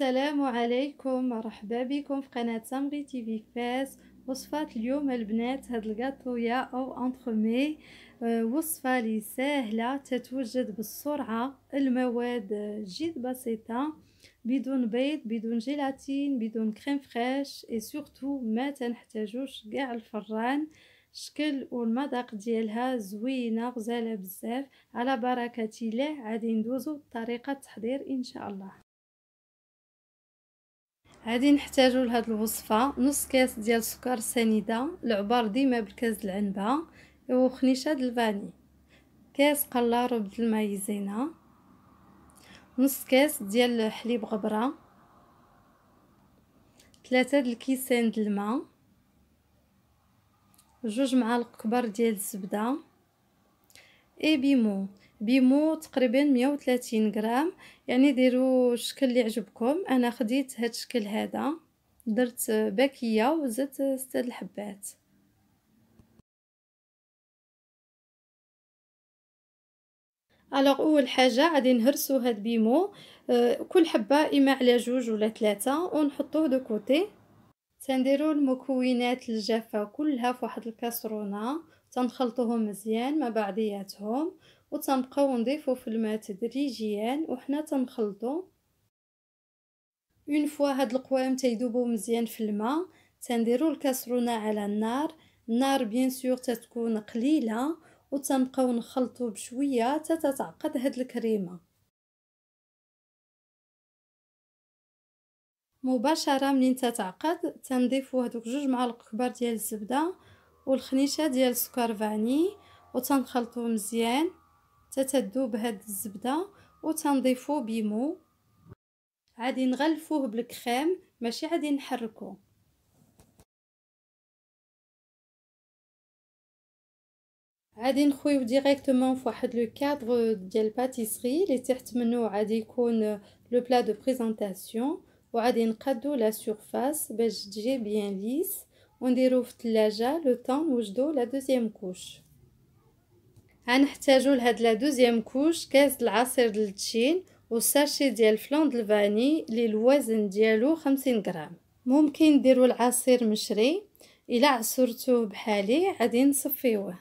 السلام عليكم مرحبا بكم في قناة سامغي تي في فاس وصفات اليوم البنات هاد يا او انترمي آه، وصفة لي سهلة تتوجد بالسرعة المواد جد بسيطة بدون بيض بدون جيلاتين بدون كريم فريش اي سورتو ما تنحتاجوش كاع الفران الشكل والمذاق ديالها زوينه غزاله بزاف على بركه الله غادي ندوزو طريقه التحضير ان شاء الله غادي نحتاجو لهاد الوصفه نص كاس ديال سكر سنيده العبار ديما بكاس العنبه وخنيشه د الفاني كاس قلار ربع المايزينا نص كاس ديال حليب غبره ثلاثة د الكيسان د الماء جوج معالق كبار ديال الزبده اي بيمون بيمو تقريبا 130 غرام يعني ديروا الشكل اللي عجبكم انا خديت هاد الشكل هذا درت باكيه وزدت ستة الحبات الوغ اول حاجه غادي نهرسو هاد بيمو آه، كل حبه اما على جوج ولا ثلاثه ونحطوه دو كوتي تنديرو المكونات الجافه كلها في واحد الكاسرونه تنخلطوهم مزيان مع بعضياتهم وتنبقاو نضيفو في الماء تدريجيا وحنا تنخلطو اون فوا هاد القوام تيذوبو مزيان في الماء تنديرو الكاسرونه على النار النار بيان سور تتكون قليله وتنبقاو نخلطو بشويه حتى تتعقد هاد الكريمه مباشره منين تتعقد تنضيفو هادوك جوج معالق كبار ديال الزبده والخنيشه ديال السكر فاني وتنخلطو مزيان حتى تذوب هاد الزبده وتنضيفو بيمو عادي نغلفوه بالكريم ماشي عادي نحركو عادي نخويو ديريكتومون فواحد لو كادر ديال باتيسري لي تحت منو عادي يكون لو بلا دو بريزونطاسيون وغادي نقادو لا سيرفاس باش تجي بيان ليس ونديرو في الثلاجه لو طون نوجدو لا دوزيام كوش غنحتاجو لهاد لا دوزيام كوش كاس العصير التشين وساشي ديال فلون د الفاني لي الوزن ديالو خمسين غرام ممكن ديرو العصير مشري الا عصرتوه بحالي غادي نصفيوه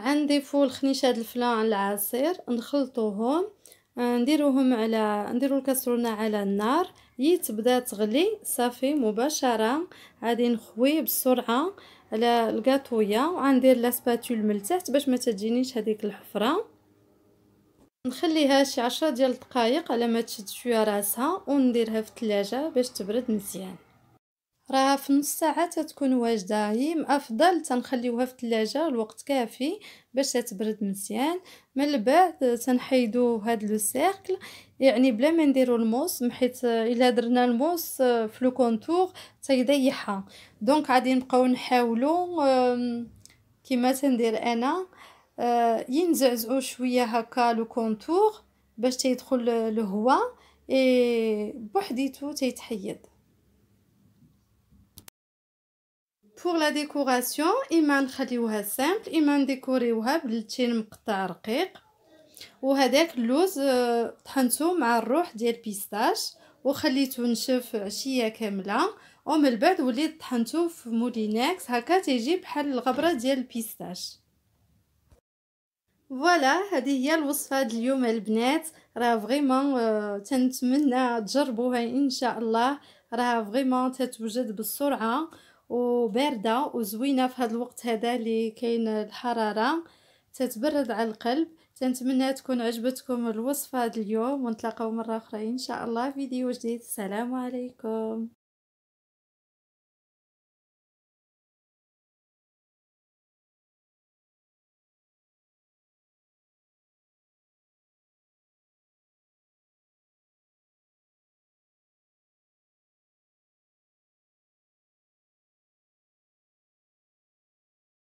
غنضيفو الخنيشه د الفلان العصير نخلطوهم آه، نديروهم على نديرو الكسرونه على النار يتبدا تغلي صافي مباشره غادي نخوي بسرعه على الكاطويه وغندير سباتول من التحت باش ما تجينيش هذيك الحفره نخليها شي 10 ديال الدقائق على ما تشد شويه راسها ونديرها في الثلاجه باش تبرد مزيان راه في نص ساعه تتكون واجده يم افضل تنخليوها في الثلاجه الوقت كافي باش تبرد مزيان من بعد تنحيدو هاد لو سيركل يعني بلا ما نديرو الموس حيت الا درنا الموس في لو كونتور تيضيعها دونك غادي نبقاو نحاولو كما تندير انا آه، ينزعزعو شويه هكا لو كونتور باش تيدخل الهواء اي بوحديتو تيتحيد بور لا ديكوراسيون اما نخليوها سامبل اما نديكوريوها بالتين مقطع رقيق وهذاك اللوز طحنتو مع الروح ديال بيستاش وخليته نشف عشيه كامله ومن بعد وليت طحنته في موليناكس هكا تيجي بحال الغبره ديال البيستاش فوالا هذه هي الوصفه ديال اليوم البنات راه فريمون تنتمنى تجربوها ان شاء الله راه فريمون تتوجد بالسرعه وباردة وزوينة في هذا الوقت هذا اللي كاين الحرارة تتبرد على القلب تنتمنى تكون عجبتكم الوصفة اليوم ونتلاقاو مرة أخرى إن شاء الله فيديو جديد السلام عليكم